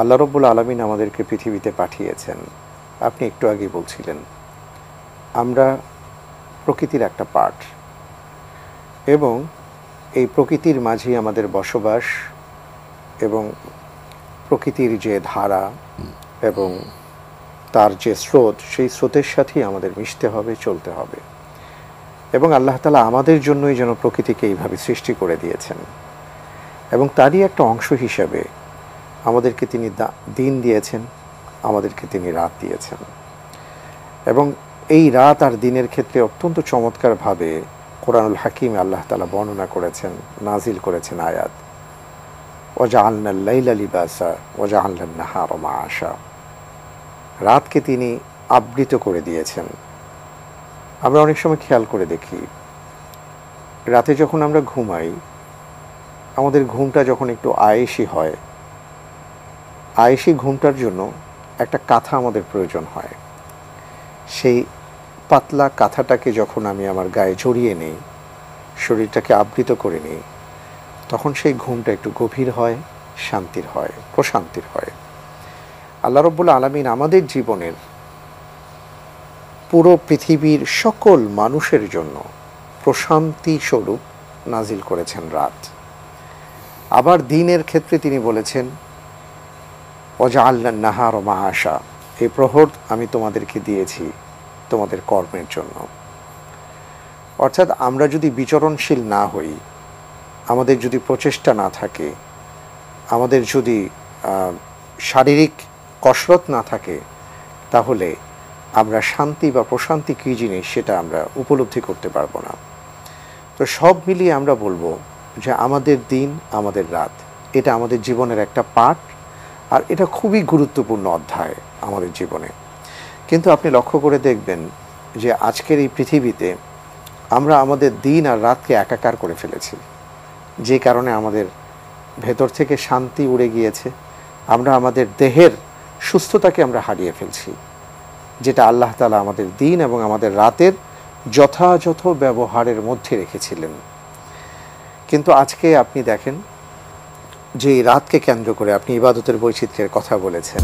আল্লাহ রব্বুল আলমিন আমাদেরকে পৃথিবীতে পাঠিয়েছেন আপনি একটু আগে বলছিলেন আমরা প্রকৃতির একটা পার্ট এবং এই প্রকৃতির মাঝেই আমাদের বসবাস এবং প্রকৃতির যে ধারা এবং তার যে স্রোত সেই স্রোতের সাথেই আমাদের মিশতে হবে চলতে হবে এবং আল্লাহ তালা আমাদের জন্যই যেন প্রকৃতিকে এইভাবে সৃষ্টি করে দিয়েছেন এবং তারই একটা অংশ হিসাবে আমাদেরকে তিনি দিন দিয়েছেন আমাদেরকে তিনি রাত দিয়েছেন এবং এই রাত আর দিনের ক্ষেত্রে অত্যন্ত চমৎকারভাবে কোরআনুল হাকিম আল্লাহ তালা বর্ণনা করেছেন নাজিল করেছেন আয়াত ওজা লাইল আলী বাসা ওজা আল্লাহ নাহার মা আশা রাতকে তিনি আবৃত করে দিয়েছেন আমরা অনেক সময় খেয়াল করে দেখি রাতে যখন আমরা ঘুমাই আমাদের ঘুমটা যখন একটু আয়েসি হয় আয়েসি ঘুমটার জন্য একটা কাঁথা আমাদের প্রয়োজন হয় সেই পাতলা কাঁথাটাকে যখন আমি আমার গায়ে জড়িয়ে নেই শরীরটাকে আবৃত করে নিই তখন সেই ঘুমটা একটু গভীর হয় শান্তির হয় প্রশান্তির হয় আল্লাহ রব্বুল আলমিন আমাদের জীবনের পুরো পৃথিবীর সকল মানুষের জন্য প্রশান্তি স্বরূপ নাজিল করেছেন রাত আবার দিনের ক্ষেত্রে তিনি বলেছেন অজা আল্লাহ নাহার ও আশা এই প্রহর আমি তোমাদেরকে দিয়েছি তোমাদের কর্মের জন্য অর্থাৎ আমরা যদি বিচরণশীল না হই আমাদের যদি প্রচেষ্টা না থাকে আমাদের যদি শারীরিক কসরত না থাকে তাহলে আমরা শান্তি বা প্রশান্তি কী জিনিস সেটা আমরা উপলব্ধি করতে পারবো না তো সব মিলিয়ে আমরা বলবো যে আমাদের দিন আমাদের রাত এটা আমাদের জীবনের একটা পার্ট আর এটা খুবই গুরুত্বপূর্ণ অধ্যায় আমাদের জীবনে কিন্তু আপনি লক্ষ্য করে দেখবেন যে আজকের এই পৃথিবীতে আমরা আমাদের দিন আর রাতকে একাকার করে ফেলেছি যে কারণে আমাদের ভেতর থেকে শান্তি উড়ে গিয়েছে আমরা আমাদের দেহের সুস্থতাকে আমরা হারিয়ে ফেলছি যেটা আল্লাহ তালা আমাদের দিন এবং আমাদের রাতের যথাযথ ব্যবহারের মধ্যে রেখেছিলেন কিন্তু আজকে আপনি দেখেন যে রাতকে কেন্দ্র করে আপনি ইবাদতের বৈচিত্র্যের কথা বলেছেন